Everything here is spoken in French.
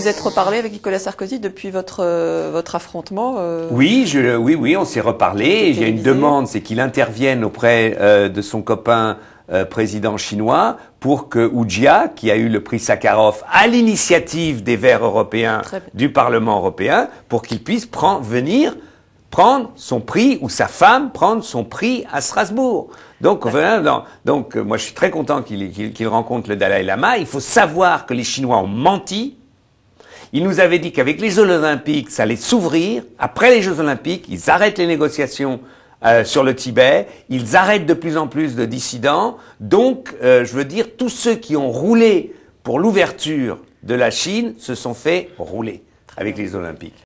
vous êtes reparlé avec Nicolas Sarkozy depuis votre, euh, votre affrontement euh, Oui, je, oui, oui, on s'est reparlé. Il y a une demande, c'est qu'il intervienne auprès euh, de son copain président chinois pour que Ujia, qui a eu le prix Sakharov à l'initiative des Verts européens du Parlement européen, pour qu'il puisse venir prendre son prix ou sa femme prendre son prix à Strasbourg. Donc, donc moi je suis très content qu'il rencontre le Dalai Lama. Il faut savoir que les Chinois ont menti il nous avait dit qu'avec les Jeux Olympiques, ça allait s'ouvrir. Après les Jeux Olympiques, ils arrêtent les négociations euh, sur le Tibet. Ils arrêtent de plus en plus de dissidents. Donc, euh, je veux dire, tous ceux qui ont roulé pour l'ouverture de la Chine se sont fait rouler avec les Olympiques.